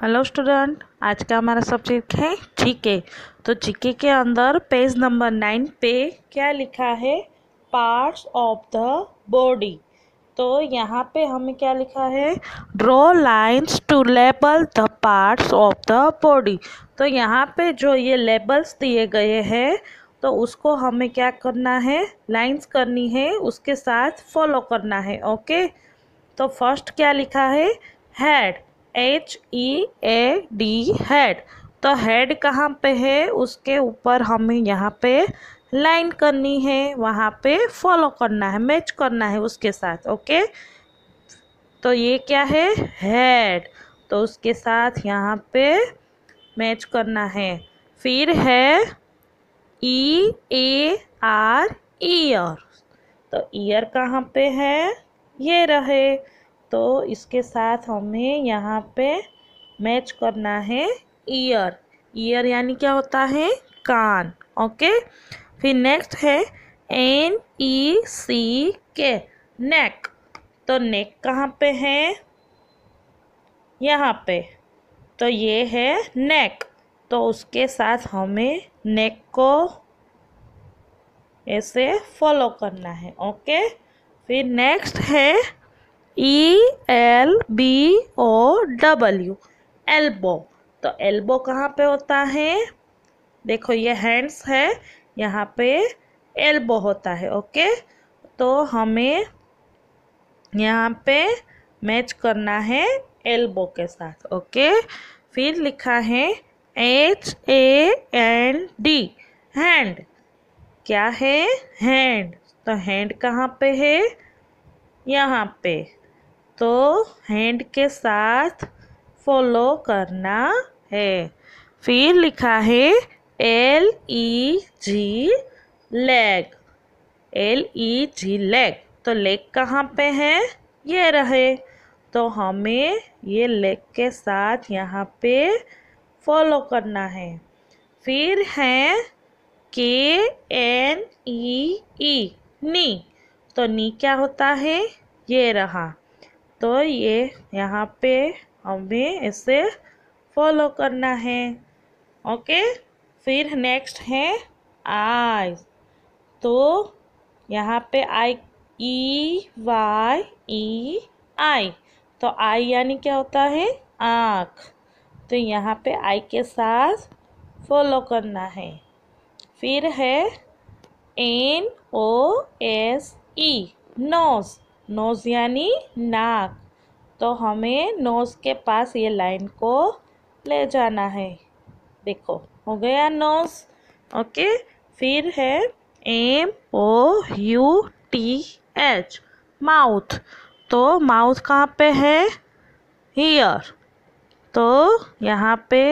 hello student आज का हमारा सब्जेक्ट है जीके तो जीके के अंदर पेज नंबर नाइन पे क्या लिखा है पार्ट्स ऑफ द बॉडी तो यहाँ पे हमें क्या लिखा है draw lines to label the parts of the body तो यहाँ पे जो ये लेबल्स दिए गए हैं तो उसको हमें क्या करना है लाइंस करनी है उसके साथ फॉलो करना है ओके तो फर्स्ट क्या लिखा है head H E A D head तो हेड कहाँ पे है उसके ऊपर हमें यहाँ पे लाइन करनी है वहाँ पे फॉलो करना है मैच करना है उसके साथ ओके तो ये क्या है हेड तो उसके साथ यहाँ पे मैच करना है फिर है ई ए आर ईयर तो ईयर कहाँ पे है ये रहे तो इसके साथ हमें यहाँ पे मैच करना है ईयर ईयर यानी क्या होता है कान ओके फिर नेक्स्ट है N E C K neck तो नेक कहाँ पे है यहाँ पे तो ये है नेक तो उसके साथ हमें नेक को ऐसे फॉलो करना है ओके फिर नेक्स्ट है E L B O W elbow तो एल्बो कहाँ पे होता है देखो ये हैंड्स है यहाँ पे एल्बो होता है ओके तो हमें यहाँ पे मैच करना है एल्बो के साथ ओके फिर लिखा है H A N D hand क्या है हैंड तो हैंड कहाँ पे है यहाँ पे तो हैंड के साथ फॉलो करना है फिर लिखा है L E G leg L E G leg तो लेग कहाँ पे है ये रहे तो हमें ये लेग के साथ यहाँ पे फॉलो करना है फिर है के एन ई ई नी तो नी क्या होता है ये रहा तो ये यहाँ पे हमें इसे फॉलो करना है ओके फिर नेक्स्ट है आई तो यहाँ पे आई ई वाई ई आई तो आई यानी क्या होता है आँख तो यहाँ पे आई के साथ फॉलो करना है फिर है N O S E nose nose यानी नाक तो हमें नोज़ के पास ये लाइन को ले जाना है देखो हो गया नोज़ ओके फिर है M O U T H mouth तो माउथ कहाँ पे है हीयर तो यहाँ पे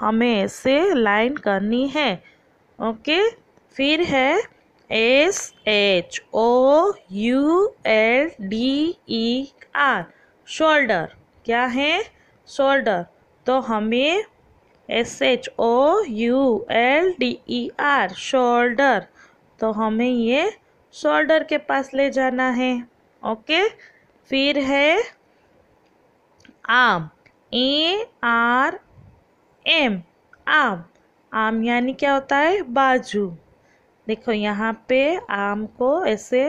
हमें ऐसे लाइन करनी है ओके फिर है E तो S H O U L D E R shoulder क्या है शोल्डर तो हमें S H O U L D E R shoulder तो हमें ये शोल्डर के पास ले जाना है ओके फिर है आम ए आर एम आम आम यानी क्या होता है बाजू देखो यहाँ पे आम को ऐसे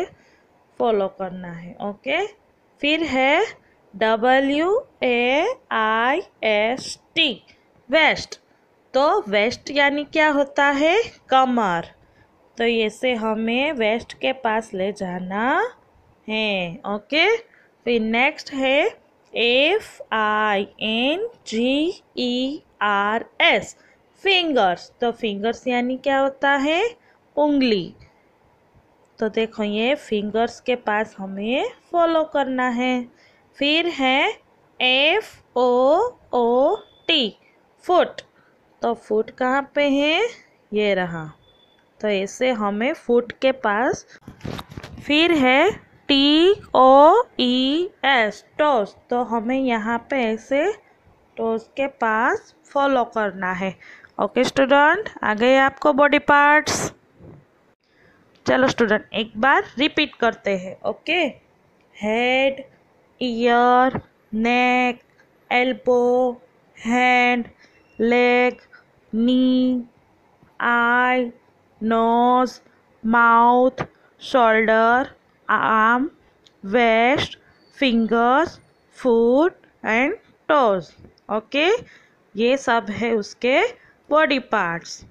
फॉलो करना है ओके फिर है W A I S T waist तो वेस्ट यानी क्या होता है कमर तो ऐसे हमें वेस्ट के पास ले जाना है ओके फिर नेक्स्ट है F I N G E R S fingers तो फिंगर्स यानी क्या होता है उंगली तो देखो ये फिंगर्स के पास हमें फॉलो करना है फिर है F O O T foot तो फुट कहाँ पे है ये रहा तो ऐसे हमें फुट के पास फिर है T O E S toes तो हमें यहाँ पे ऐसे टोस के पास फॉलो करना है ओके स्टूडेंट आ गए आपको बॉडी पार्ट्स चलो स्टूडेंट एक बार रिपीट करते हैं okay head ear neck elbow hand leg knee eye nose mouth shoulder arm waist fingers foot and toes okay ये सब है उसके बॉडी पार्ट्स